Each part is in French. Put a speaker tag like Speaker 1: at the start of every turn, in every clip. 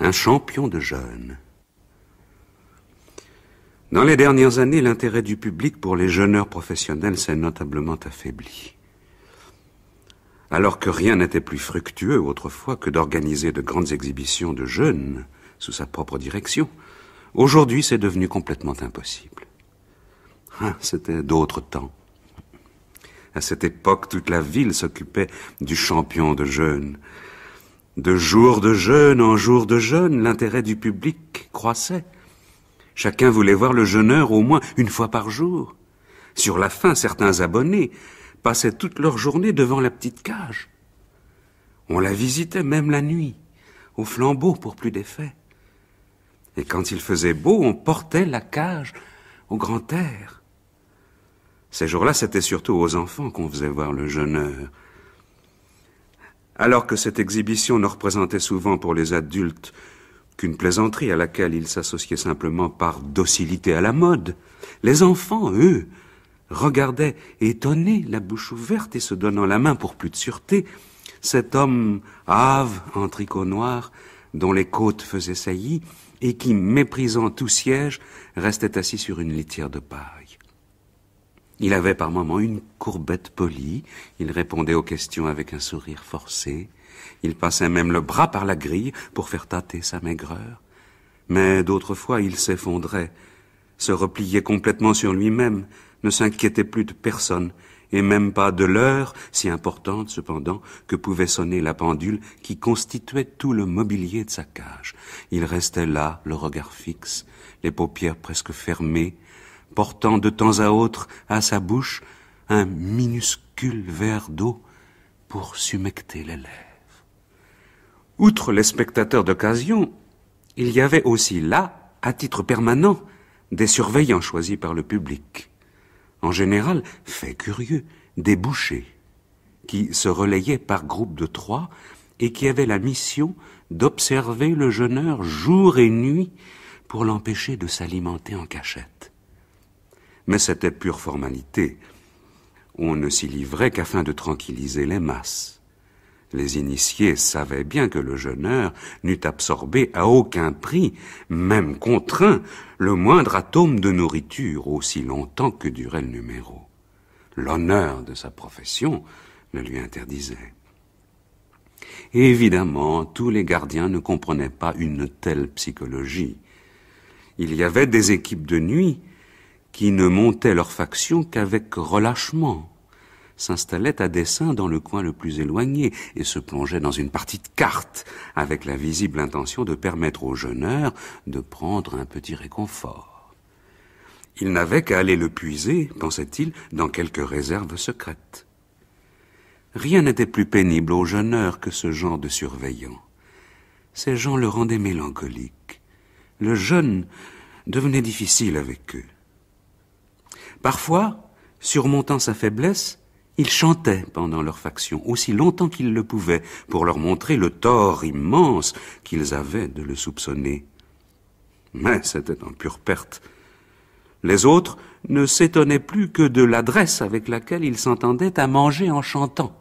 Speaker 1: un champion de jeunes. Dans les dernières années, l'intérêt du public pour les jeûneurs professionnels s'est notablement affaibli. Alors que rien n'était plus fructueux autrefois que d'organiser de grandes exhibitions de jeunes sous sa propre direction, aujourd'hui c'est devenu complètement impossible. Ah, c'était d'autres temps. À cette époque, toute la ville s'occupait du champion de jeunes. De jour de jeûne en jour de jeûne, l'intérêt du public croissait. Chacun voulait voir le jeûneur au moins une fois par jour. Sur la fin, certains abonnés passaient toute leur journée devant la petite cage. On la visitait même la nuit, au flambeau pour plus d'effet. Et quand il faisait beau, on portait la cage au grand air. Ces jours-là, c'était surtout aux enfants qu'on faisait voir le jeûneur alors que cette exhibition ne représentait souvent pour les adultes qu'une plaisanterie à laquelle ils s'associaient simplement par docilité à la mode, les enfants, eux, regardaient étonnés, la bouche ouverte et se donnant la main pour plus de sûreté, cet homme ave, en tricot noir, dont les côtes faisaient saillie, et qui, méprisant tout siège, restait assis sur une litière de paille. Il avait par moments une courbette polie, il répondait aux questions avec un sourire forcé, il passait même le bras par la grille pour faire tâter sa maigreur. Mais d'autres fois, il s'effondrait, se repliait complètement sur lui-même, ne s'inquiétait plus de personne, et même pas de l'heure, si importante cependant, que pouvait sonner la pendule qui constituait tout le mobilier de sa cage. Il restait là, le regard fixe, les paupières presque fermées, portant de temps à autre à sa bouche un minuscule verre d'eau pour sumecter les lèvres. Outre les spectateurs d'occasion, il y avait aussi là, à titre permanent, des surveillants choisis par le public, en général faits curieux, des bouchers, qui se relayaient par groupe de trois et qui avaient la mission d'observer le jeûneur jour et nuit pour l'empêcher de s'alimenter en cachette mais c'était pure formalité. On ne s'y livrait qu'afin de tranquilliser les masses. Les initiés savaient bien que le jeûneur n'eût absorbé à aucun prix, même contraint, le moindre atome de nourriture aussi longtemps que durait le numéro. L'honneur de sa profession ne lui interdisait. évidemment, tous les gardiens ne comprenaient pas une telle psychologie. Il y avait des équipes de nuit qui ne montaient leur faction qu'avec relâchement, s'installaient à dessein dans le coin le plus éloigné et se plongeaient dans une partie de cartes, avec la visible intention de permettre au jeuneur de prendre un petit réconfort. Il n'avait qu'à aller le puiser, pensait-il, dans quelques réserves secrètes. Rien n'était plus pénible au jeuneur que ce genre de surveillant. Ces gens le rendaient mélancolique. Le jeûne devenait difficile avec eux. Parfois, surmontant sa faiblesse, ils chantaient pendant leur faction, aussi longtemps qu'ils le pouvaient, pour leur montrer le tort immense qu'ils avaient de le soupçonner. Mais c'était en pure perte. Les autres ne s'étonnaient plus que de l'adresse avec laquelle ils s'entendaient à manger en chantant.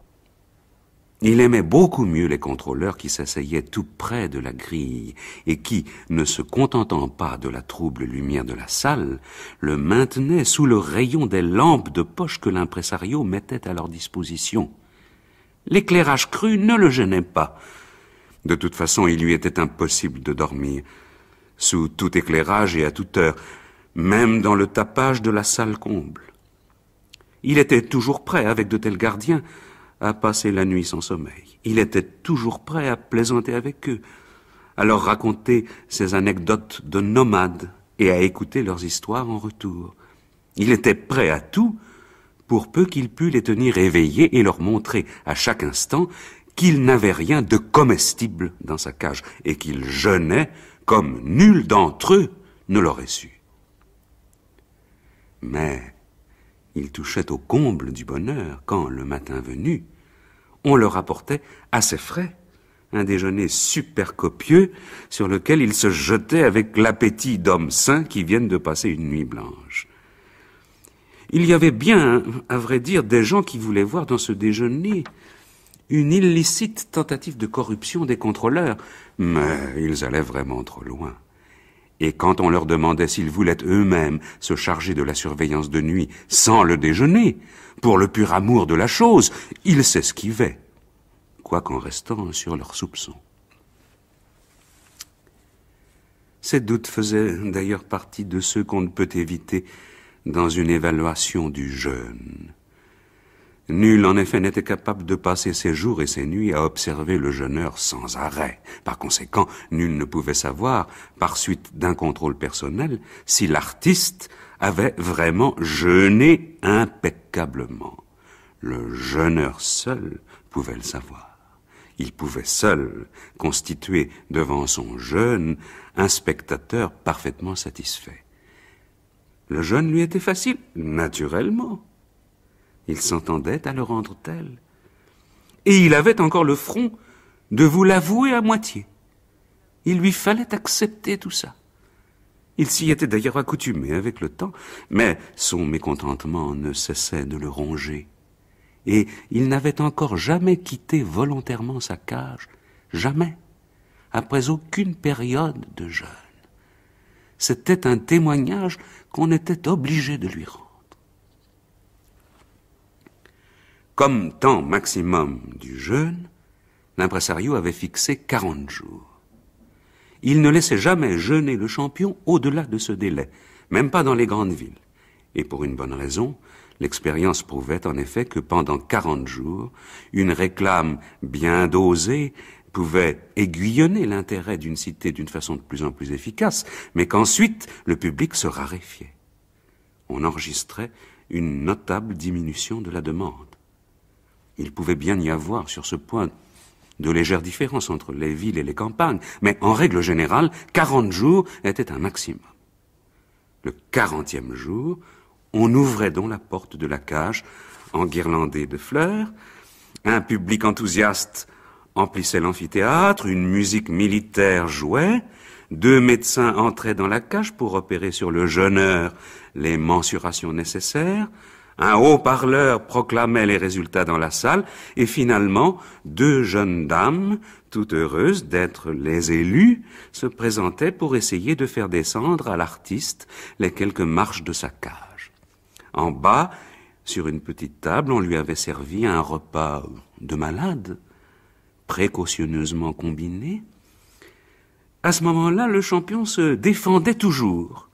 Speaker 1: Il aimait beaucoup mieux les contrôleurs qui s'asseyaient tout près de la grille et qui, ne se contentant pas de la trouble lumière de la salle, le maintenaient sous le rayon des lampes de poche que l'impressario mettait à leur disposition. L'éclairage cru ne le gênait pas. De toute façon, il lui était impossible de dormir, sous tout éclairage et à toute heure, même dans le tapage de la salle comble. Il était toujours prêt avec de tels gardiens à passer la nuit sans sommeil. Il était toujours prêt à plaisanter avec eux, à leur raconter ses anecdotes de nomades et à écouter leurs histoires en retour. Il était prêt à tout pour peu qu'il pût les tenir éveillés et leur montrer à chaque instant qu'il n'avait rien de comestible dans sa cage et qu'il jeûnait comme nul d'entre eux ne l'aurait su. Mais ils touchaient au comble du bonheur quand, le matin venu, on leur apportait, à ses frais, un déjeuner super copieux sur lequel ils se jetaient avec l'appétit d'hommes sains qui viennent de passer une nuit blanche. Il y avait bien, à vrai dire, des gens qui voulaient voir dans ce déjeuner une illicite tentative de corruption des contrôleurs, mais ils allaient vraiment trop loin. Et quand on leur demandait s'ils voulaient eux-mêmes se charger de la surveillance de nuit sans le déjeuner, pour le pur amour de la chose, ils s'esquivaient, quoiqu'en restant sur leurs soupçons. Ces doutes faisaient d'ailleurs partie de ceux qu'on ne peut éviter dans une évaluation du jeûne. Nul, en effet, n'était capable de passer ses jours et ses nuits à observer le jeûneur sans arrêt. Par conséquent, nul ne pouvait savoir, par suite d'un contrôle personnel, si l'artiste avait vraiment jeûné impeccablement. Le jeûneur seul pouvait le savoir. Il pouvait seul constituer devant son jeûne un spectateur parfaitement satisfait. Le jeûne lui était facile, naturellement. Il s'entendait à le rendre tel. Et il avait encore le front de vous l'avouer à moitié. Il lui fallait accepter tout ça. Il s'y était d'ailleurs accoutumé avec le temps, mais son mécontentement ne cessait de le ronger. Et il n'avait encore jamais quitté volontairement sa cage, jamais, après aucune période de jeûne. C'était un témoignage qu'on était obligé de lui rendre. Comme temps maximum du jeûne, l'impresario avait fixé 40 jours. Il ne laissait jamais jeûner le champion au-delà de ce délai, même pas dans les grandes villes. Et pour une bonne raison, l'expérience prouvait en effet que pendant 40 jours, une réclame bien dosée pouvait aiguillonner l'intérêt d'une cité d'une façon de plus en plus efficace, mais qu'ensuite le public se raréfiait. On enregistrait une notable diminution de la demande. Il pouvait bien y avoir sur ce point de légères différences entre les villes et les campagnes, mais en règle générale, 40 jours était un maximum. Le quarantième jour, on ouvrait donc la porte de la cage en guirlandée de fleurs, un public enthousiaste emplissait l'amphithéâtre, une musique militaire jouait, deux médecins entraient dans la cage pour opérer sur le jeûneur les mensurations nécessaires, un haut-parleur proclamait les résultats dans la salle, et finalement, deux jeunes dames, toutes heureuses d'être les élues, se présentaient pour essayer de faire descendre à l'artiste les quelques marches de sa cage. En bas, sur une petite table, on lui avait servi un repas de malade, précautionneusement combiné. À ce moment-là, le champion se défendait toujours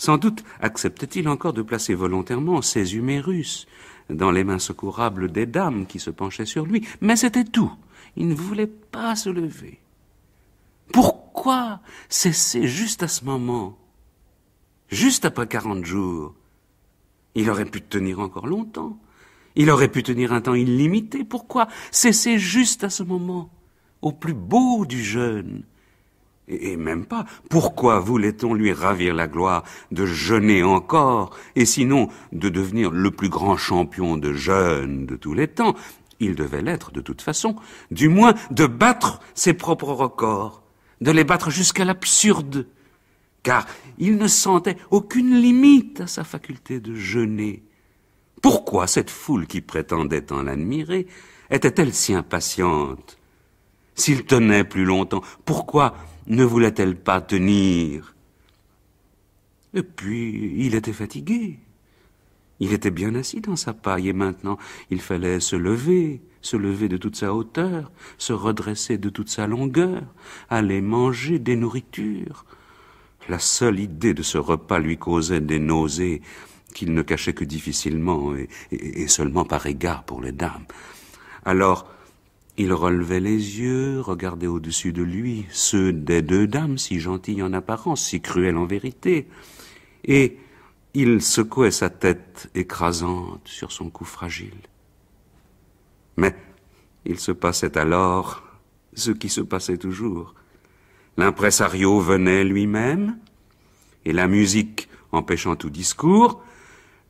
Speaker 1: sans doute acceptait il encore de placer volontairement ses humérus dans les mains secourables des dames qui se penchaient sur lui, mais c'était tout. Il ne voulait pas se lever. Pourquoi cesser juste à ce moment Juste après quarante jours Il aurait pu tenir encore longtemps. Il aurait pu tenir un temps illimité. Pourquoi cesser juste à ce moment Au plus beau du jeûne, et même pas. Pourquoi voulait-on lui ravir la gloire de jeûner encore, et sinon de devenir le plus grand champion de jeûne de tous les temps Il devait l'être de toute façon, du moins de battre ses propres records, de les battre jusqu'à l'absurde, car il ne sentait aucune limite à sa faculté de jeûner. Pourquoi cette foule qui prétendait en l'admirer était-elle si impatiente S'il tenait plus longtemps, pourquoi ne voulait-elle pas tenir Et puis, il était fatigué. Il était bien assis dans sa paille et maintenant il fallait se lever, se lever de toute sa hauteur, se redresser de toute sa longueur, aller manger des nourritures. La seule idée de ce repas lui causait des nausées qu'il ne cachait que difficilement et, seulement par égard pour les dames. Alors, il relevait les yeux, regardait au-dessus de lui ceux des deux dames, si gentilles en apparence, si cruelles en vérité, et il secouait sa tête écrasante sur son cou fragile. Mais il se passait alors ce qui se passait toujours. L'impresario venait lui-même, et la musique, empêchant tout discours,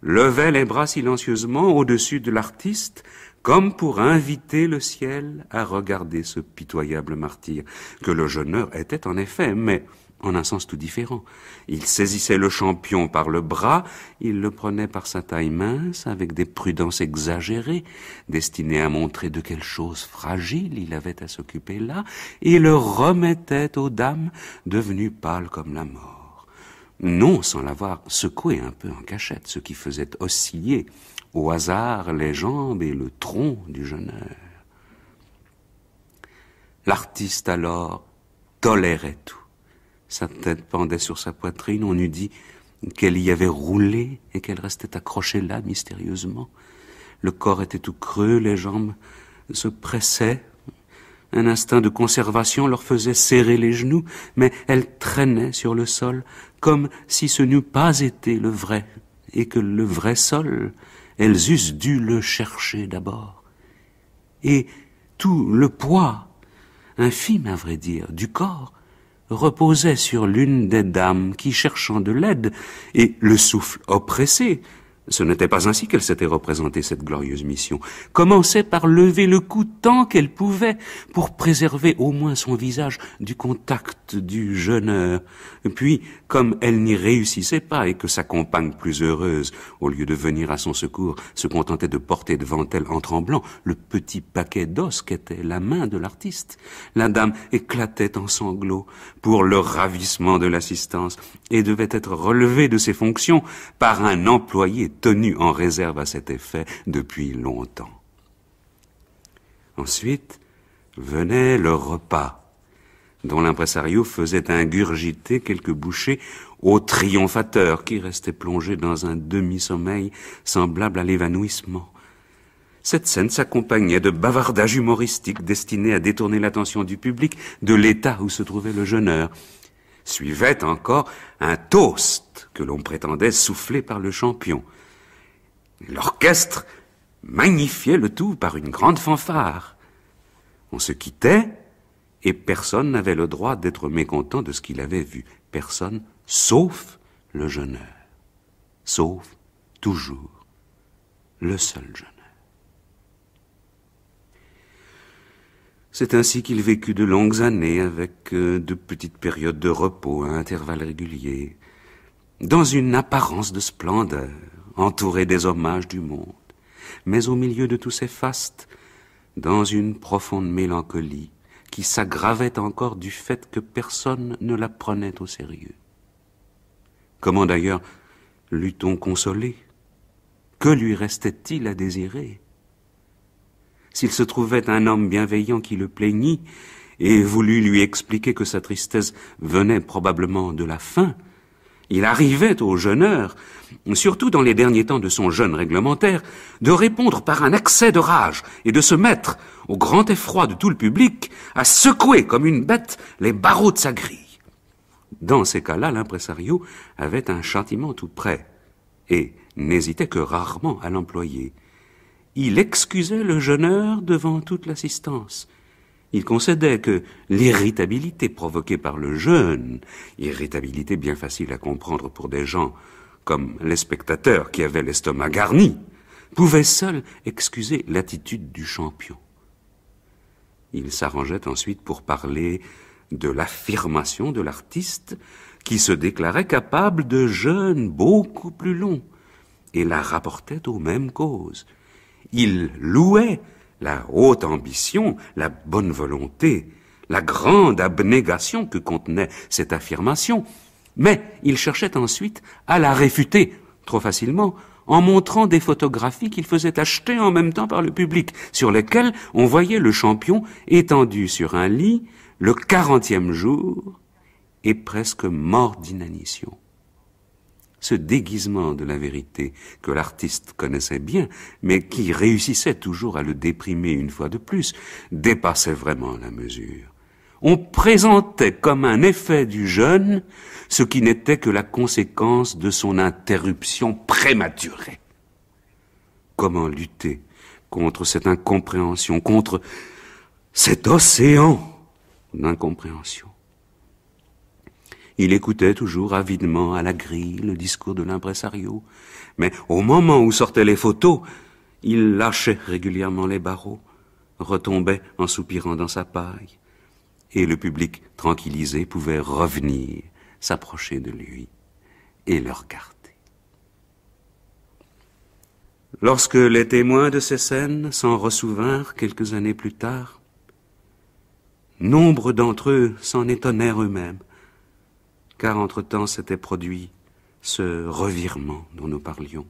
Speaker 1: levait les bras silencieusement au-dessus de l'artiste, comme pour inviter le ciel à regarder ce pitoyable martyr, que le jeuneur était en effet, mais en un sens tout différent. Il saisissait le champion par le bras, il le prenait par sa taille mince, avec des prudences exagérées, destinées à montrer de quelle chose fragile il avait à s'occuper là, et le remettait aux dames, devenues pâles comme la mort non sans l'avoir secoué un peu en cachette, ce qui faisait osciller au hasard les jambes et le tronc du jeune homme. L'artiste alors tolérait tout. Sa tête pendait sur sa poitrine, on eût dit qu'elle y avait roulé et qu'elle restait accrochée là mystérieusement. Le corps était tout creux, les jambes se pressaient un instinct de conservation leur faisait serrer les genoux, mais elles traînaient sur le sol comme si ce n'eût pas été le vrai, et que le vrai sol, elles eussent dû le chercher d'abord. Et tout le poids, infime à vrai dire, du corps, reposait sur l'une des dames qui, cherchant de l'aide, et le souffle oppressé, ce n'était pas ainsi qu'elle s'était représentée cette glorieuse mission. Commençait par lever le cou tant qu'elle pouvait pour préserver au moins son visage du contact du jeûneur. Puis, comme elle n'y réussissait pas et que sa compagne plus heureuse, au lieu de venir à son secours, se contentait de porter devant elle en tremblant le petit paquet d'os qu'était la main de l'artiste, la dame éclatait en sanglots pour le ravissement de l'assistance et devait être relevée de ses fonctions par un employé tenu en réserve à cet effet depuis longtemps. Ensuite venait le repas, dont l'impresario faisait ingurgiter quelques bouchées au triomphateur qui restait plongé dans un demi-sommeil semblable à l'évanouissement. Cette scène s'accompagnait de bavardages humoristiques destinés à détourner l'attention du public de l'état où se trouvait le jeûneur. Suivait encore un toast que l'on prétendait souffler par le champion. L'orchestre magnifiait le tout par une grande fanfare. On se quittait et personne n'avait le droit d'être mécontent de ce qu'il avait vu. Personne, sauf le jeuneur. Sauf, toujours, le seul jeuneur. C'est ainsi qu'il vécut de longues années avec euh, de petites périodes de repos à intervalles réguliers, dans une apparence de splendeur entouré des hommages du monde, mais au milieu de tous ces fastes, dans une profonde mélancolie qui s'aggravait encore du fait que personne ne la prenait au sérieux. Comment d'ailleurs l'eût-on consolé Que lui restait-il à désirer S'il se trouvait un homme bienveillant qui le plaignit et voulut lui expliquer que sa tristesse venait probablement de la faim, il arrivait au jeûneur, surtout dans les derniers temps de son jeûne réglementaire, de répondre par un accès de rage et de se mettre, au grand effroi de tout le public, à secouer comme une bête les barreaux de sa grille. Dans ces cas-là, l'impressario avait un châtiment tout prêt et n'hésitait que rarement à l'employer. Il excusait le jeûneur devant toute l'assistance il concédait que l'irritabilité provoquée par le jeûne, irritabilité bien facile à comprendre pour des gens comme les spectateurs qui avaient l'estomac garni, pouvait seule excuser l'attitude du champion. Il s'arrangeait ensuite pour parler de l'affirmation de l'artiste qui se déclarait capable de jeûnes beaucoup plus long et la rapportait aux mêmes causes. Il louait la haute ambition, la bonne volonté, la grande abnégation que contenait cette affirmation, mais il cherchait ensuite à la réfuter trop facilement en montrant des photographies qu'il faisait acheter en même temps par le public, sur lesquelles on voyait le champion étendu sur un lit le quarantième jour et presque mort d'inanition ce déguisement de la vérité que l'artiste connaissait bien, mais qui réussissait toujours à le déprimer une fois de plus, dépassait vraiment la mesure. On présentait comme un effet du jeûne ce qui n'était que la conséquence de son interruption prématurée. Comment lutter contre cette incompréhension, contre cet océan d'incompréhension il écoutait toujours avidement à la grille le discours de l'impressario, mais au moment où sortaient les photos, il lâchait régulièrement les barreaux, retombait en soupirant dans sa paille, et le public tranquillisé pouvait revenir, s'approcher de lui et le regarder. Lorsque les témoins de ces scènes s'en ressouvinrent quelques années plus tard, nombre d'entre eux s'en étonnèrent eux-mêmes car entre-temps s'était produit ce revirement dont nous parlions.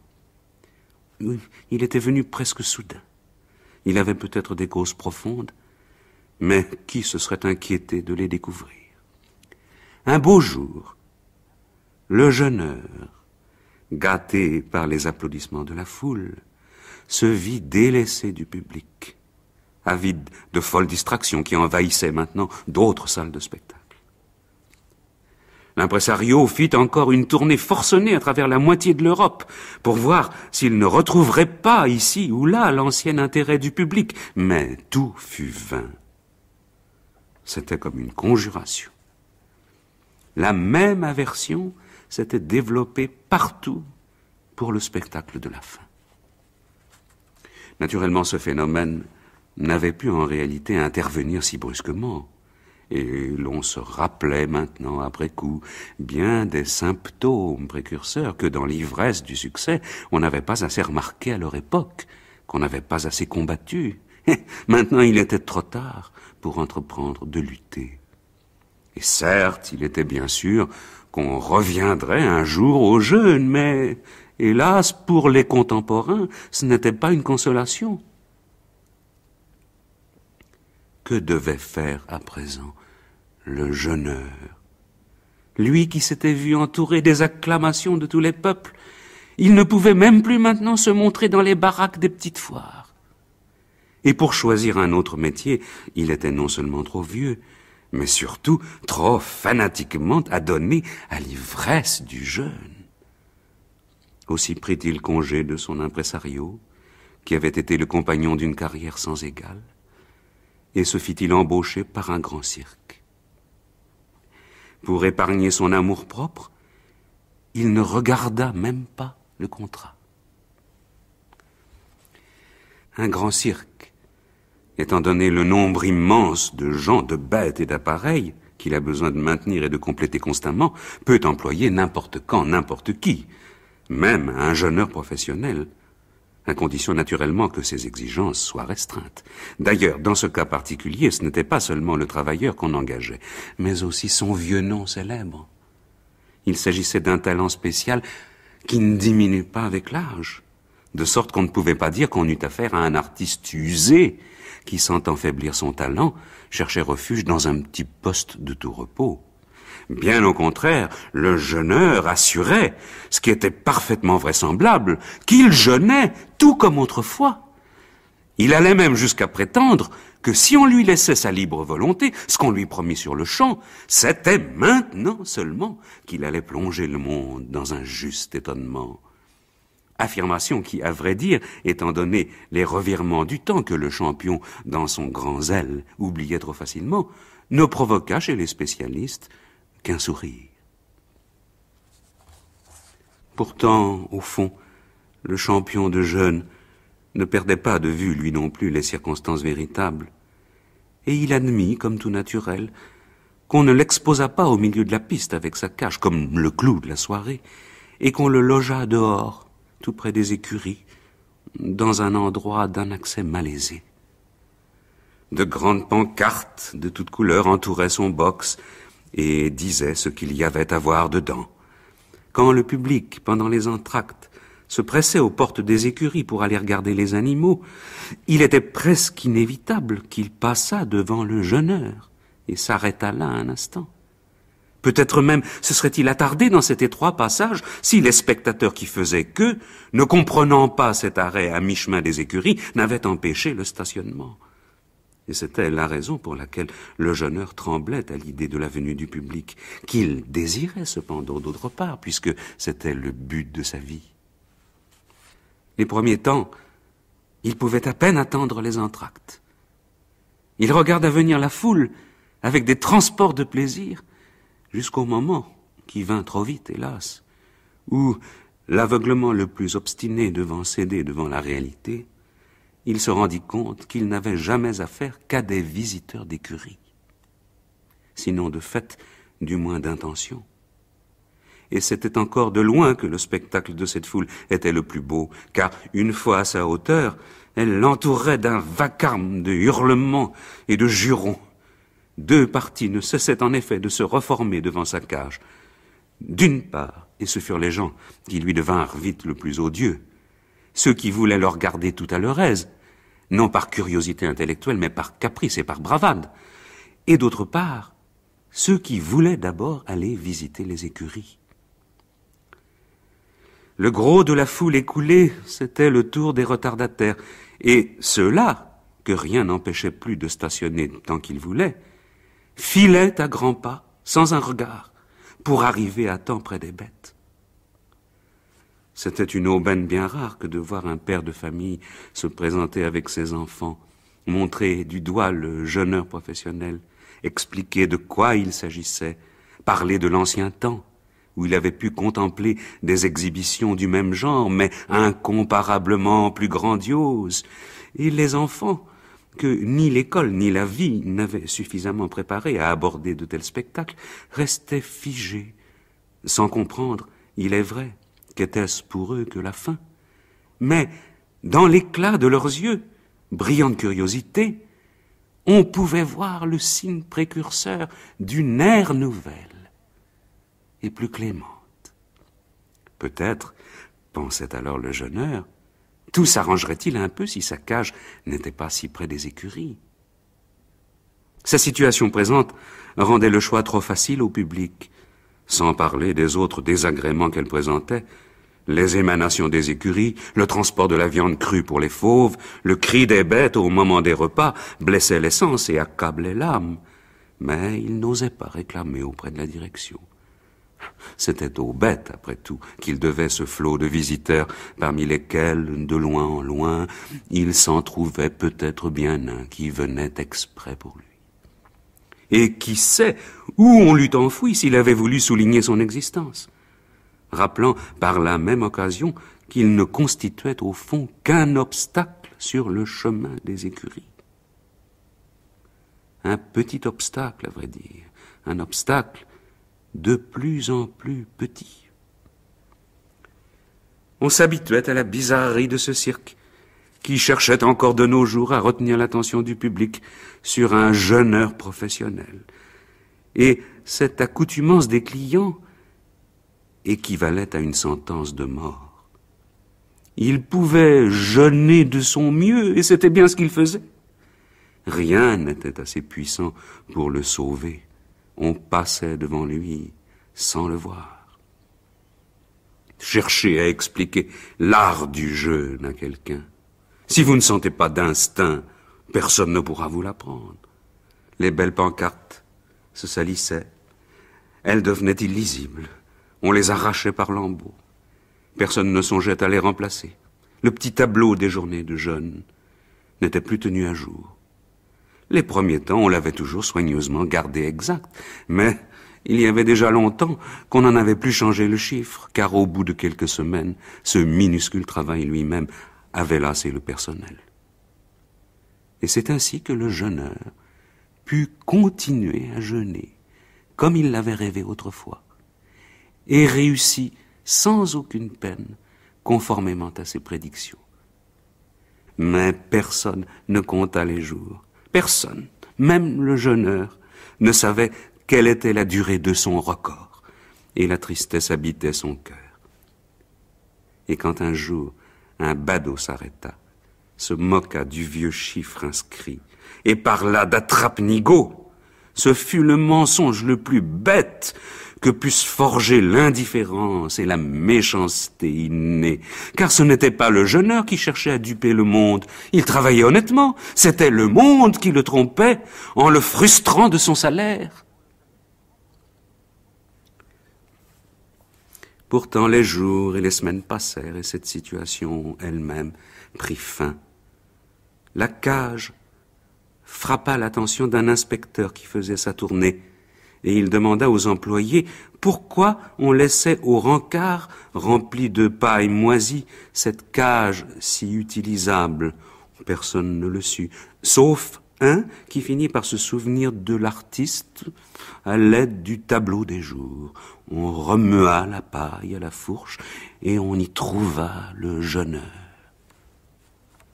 Speaker 1: Il était venu presque soudain. Il avait peut-être des causes profondes, mais qui se serait inquiété de les découvrir Un beau jour, le jeuneur, gâté par les applaudissements de la foule, se vit délaissé du public, avide de folles distractions qui envahissaient maintenant d'autres salles de spectacle. L'impresario fit encore une tournée forcenée à travers la moitié de l'Europe pour voir s'il ne retrouverait pas ici ou là l'ancien intérêt du public, mais tout fut vain. C'était comme une conjuration. La même aversion s'était développée partout pour le spectacle de la fin. Naturellement, ce phénomène n'avait pu en réalité intervenir si brusquement. Et l'on se rappelait maintenant, après coup, bien des symptômes précurseurs que dans l'ivresse du succès, on n'avait pas assez remarqué à leur époque, qu'on n'avait pas assez combattu. Eh, maintenant, il était trop tard pour entreprendre de lutter. Et certes, il était bien sûr qu'on reviendrait un jour au jeûne, mais hélas, pour les contemporains, ce n'était pas une consolation. Que devait faire à présent le jeûneur, lui qui s'était vu entouré des acclamations de tous les peuples, il ne pouvait même plus maintenant se montrer dans les baraques des petites foires. Et pour choisir un autre métier, il était non seulement trop vieux, mais surtout trop fanatiquement adonné à l'ivresse du jeûne. Aussi prit-il congé de son impresario, qui avait été le compagnon d'une carrière sans égale, et se fit-il embaucher par un grand cirque pour épargner son amour-propre, il ne regarda même pas le contrat. Un grand cirque, étant donné le nombre immense de gens, de bêtes et d'appareils qu'il a besoin de maintenir et de compléter constamment, peut employer n'importe quand, n'importe qui, même un jeuneur professionnel à condition naturellement que ses exigences soient restreintes. D'ailleurs, dans ce cas particulier, ce n'était pas seulement le travailleur qu'on engageait, mais aussi son vieux nom célèbre. Il s'agissait d'un talent spécial qui ne diminue pas avec l'âge, de sorte qu'on ne pouvait pas dire qu'on eût affaire à un artiste usé qui, en faiblir son talent, cherchait refuge dans un petit poste de tout repos. Bien au contraire, le jeûneur assurait, ce qui était parfaitement vraisemblable, qu'il jeûnait tout comme autrefois. Il allait même jusqu'à prétendre que si on lui laissait sa libre volonté, ce qu'on lui promit sur le champ, c'était maintenant seulement qu'il allait plonger le monde dans un juste étonnement. Affirmation qui, à vrai dire, étant donné les revirements du temps que le champion, dans son grand zèle, oubliait trop facilement, ne provoqua chez les spécialistes qu'un sourire. Pourtant, au fond, le champion de jeûne ne perdait pas de vue, lui non plus, les circonstances véritables, et il admit, comme tout naturel, qu'on ne l'exposa pas au milieu de la piste avec sa cage, comme le clou de la soirée, et qu'on le logea dehors, tout près des écuries, dans un endroit d'un accès malaisé. De grandes pancartes de toutes couleurs entouraient son box, et disait ce qu'il y avait à voir dedans. Quand le public, pendant les entr'actes, se pressait aux portes des écuries pour aller regarder les animaux, il était presque inévitable qu'il passât devant le jeuneur et s'arrêta là un instant. Peut-être même se serait-il attardé dans cet étroit passage si les spectateurs qui faisaient queue, ne comprenant pas cet arrêt à mi-chemin des écuries, n'avaient empêché le stationnement. Et c'était la raison pour laquelle le jeuneur tremblait à l'idée de la venue du public, qu'il désirait cependant d'autre part, puisque c'était le but de sa vie. Les premiers temps, il pouvait à peine attendre les entr'actes. Il regarda venir la foule avec des transports de plaisir, jusqu'au moment, qui vint trop vite, hélas, où l'aveuglement le plus obstiné devant céder devant la réalité, il se rendit compte qu'il n'avait jamais affaire qu'à des visiteurs d'écurie, sinon de fait, du moins d'intention. Et c'était encore de loin que le spectacle de cette foule était le plus beau, car une fois à sa hauteur, elle l'entourait d'un vacarme de hurlements et de jurons. Deux parties ne cessaient en effet de se reformer devant sa cage. D'une part, et ce furent les gens qui lui devinrent vite le plus odieux, ceux qui voulaient leur garder tout à leur aise, non par curiosité intellectuelle, mais par caprice et par bravade, et d'autre part, ceux qui voulaient d'abord aller visiter les écuries. Le gros de la foule écoulée, c'était le tour des retardataires, et ceux-là, que rien n'empêchait plus de stationner tant qu'ils voulaient, filaient à grands pas, sans un regard, pour arriver à temps près des bêtes. C'était une aubaine bien rare que de voir un père de famille se présenter avec ses enfants, montrer du doigt le jeuneur professionnel, expliquer de quoi il s'agissait, parler de l'ancien temps, où il avait pu contempler des exhibitions du même genre, mais incomparablement plus grandioses, et les enfants, que ni l'école ni la vie n'avaient suffisamment préparés à aborder de tels spectacles, restaient figés, sans comprendre, il est vrai, Qu'était-ce pour eux que la faim Mais, dans l'éclat de leurs yeux, brillante curiosité, on pouvait voir le signe précurseur d'une ère nouvelle et plus clémente. Peut-être, pensait alors le jeuneur tout s'arrangerait-il un peu si sa cage n'était pas si près des écuries. Sa situation présente rendait le choix trop facile au public, sans parler des autres désagréments qu'elle présentait, les émanations des écuries, le transport de la viande crue pour les fauves, le cri des bêtes au moment des repas blessaient l'essence et accablaient l'âme. Mais il n'osait pas réclamer auprès de la direction. C'était aux bêtes, après tout, qu'il devait ce flot de visiteurs, parmi lesquels, de loin en loin, il s'en trouvait peut-être bien un qui venait exprès pour lui. Et qui sait où on l'eût enfoui s'il avait voulu souligner son existence rappelant par la même occasion qu'il ne constituait au fond qu'un obstacle sur le chemin des écuries. Un petit obstacle, à vrai dire, un obstacle de plus en plus petit. On s'habituait à la bizarrerie de ce cirque, qui cherchait encore de nos jours à retenir l'attention du public sur un jeuneur professionnel. Et cette accoutumance des clients équivalait à une sentence de mort. Il pouvait jeûner de son mieux, et c'était bien ce qu'il faisait. Rien n'était assez puissant pour le sauver. On passait devant lui sans le voir. Cherchez à expliquer l'art du jeûne à quelqu'un. Si vous ne sentez pas d'instinct, personne ne pourra vous l'apprendre. Les belles pancartes se salissaient. Elles devenaient illisibles. On les arrachait par lambeaux. Personne ne songeait à les remplacer. Le petit tableau des journées de jeûne n'était plus tenu à jour. Les premiers temps, on l'avait toujours soigneusement gardé exact, mais il y avait déjà longtemps qu'on n'en avait plus changé le chiffre, car au bout de quelques semaines, ce minuscule travail lui-même avait lassé le personnel. Et c'est ainsi que le jeûneur put continuer à jeûner, comme il l'avait rêvé autrefois et réussit sans aucune peine, conformément à ses prédictions. Mais personne ne compta les jours. Personne, même le jeûneur, ne savait quelle était la durée de son record. Et la tristesse habitait son cœur. Et quand un jour, un badaud s'arrêta, se moqua du vieux chiffre inscrit, et parla d'attrape-nigo. Ce fut le mensonge le plus bête que puisse forger l'indifférence et la méchanceté innée. Car ce n'était pas le jeûneur qui cherchait à duper le monde. Il travaillait honnêtement. C'était le monde qui le trompait en le frustrant de son salaire. Pourtant, les jours et les semaines passèrent et cette situation elle-même prit fin. La cage frappa l'attention d'un inspecteur qui faisait sa tournée et il demanda aux employés pourquoi on laissait au rancard rempli de paille moisie, cette cage si utilisable. Personne ne le sut, sauf un qui finit par se souvenir de l'artiste à l'aide du tableau des jours. On remua la paille à la fourche et on y trouva le jeûneur.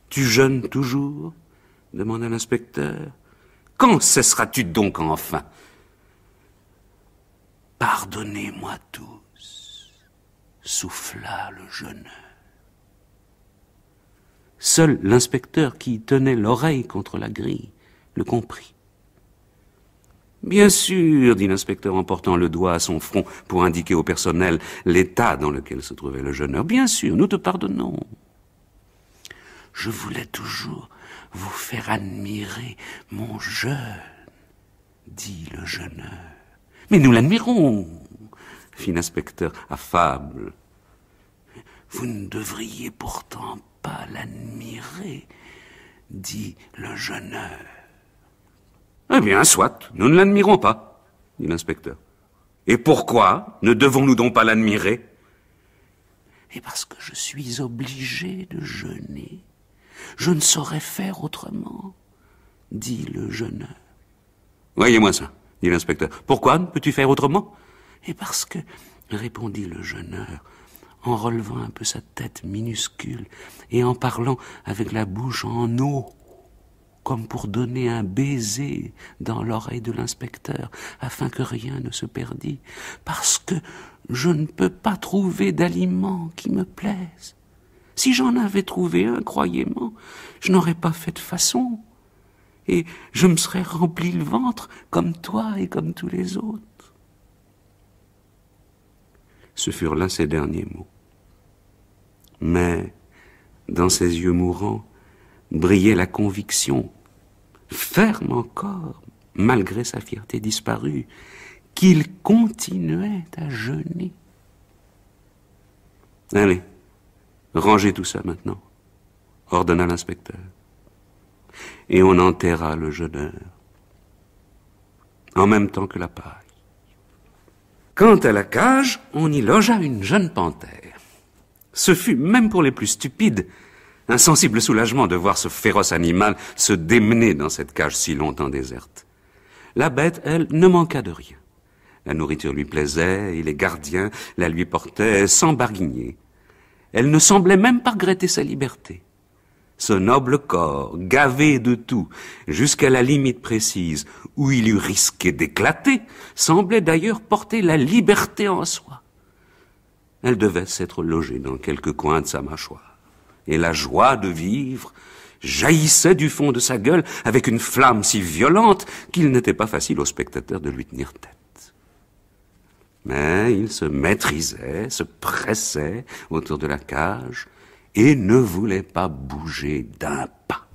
Speaker 1: Tu jeûnes toujours demanda l'inspecteur. Quand cesseras-tu donc enfin Pardonnez-moi tous, souffla le jeune. Seul l'inspecteur qui tenait l'oreille contre la grille le comprit. Bien sûr, dit l'inspecteur en portant le doigt à son front pour indiquer au personnel l'état dans lequel se trouvait le jeune homme. Bien sûr, nous te pardonnons. Je voulais toujours vous faire admirer mon jeune, dit le jeune homme. Mais nous l'admirons, fit l'inspecteur affable. Vous ne devriez pourtant pas l'admirer, dit le homme. Eh bien, soit, nous ne l'admirons pas, dit l'inspecteur. Et pourquoi ne devons-nous donc pas l'admirer Et eh, parce que je suis obligé de jeûner. Je ne saurais faire autrement, dit le jeune. Voyez-moi ça dit l'inspecteur. Pourquoi ne peux-tu faire autrement Et eh, parce que, répondit le homme, en relevant un peu sa tête minuscule et en parlant avec la bouche en eau, comme pour donner un baiser dans l'oreille de l'inspecteur, afin que rien ne se perdît, parce que je ne peux pas trouver d'aliments qui me plaisent. Si j'en avais trouvé un, croyez-moi, je n'aurais pas fait de façon et je me serais rempli le ventre comme toi et comme tous les autres. Ce furent là ses derniers mots. Mais dans ses yeux mourants brillait la conviction, ferme encore, malgré sa fierté disparue, qu'il continuait à jeûner. Allez, rangez tout ça maintenant, ordonna l'inspecteur et on enterra le jeûneur en même temps que la paille. Quant à la cage, on y logea une jeune panthère. Ce fut, même pour les plus stupides, un sensible soulagement de voir ce féroce animal se démener dans cette cage si longtemps déserte. La bête, elle, ne manqua de rien. La nourriture lui plaisait, et les gardiens la lui portaient sans barguigner. Elle ne semblait même pas regretter sa liberté ce noble corps, gavé de tout, jusqu'à la limite précise où il eût risqué d'éclater, semblait d'ailleurs porter la liberté en soi. Elle devait s'être logée dans quelque coin de sa mâchoire, et la joie de vivre jaillissait du fond de sa gueule avec une flamme si violente qu'il n'était pas facile au spectateur de lui tenir tête. Mais il se maîtrisait, se pressait autour de la cage, et ne voulait pas bouger d'un pas.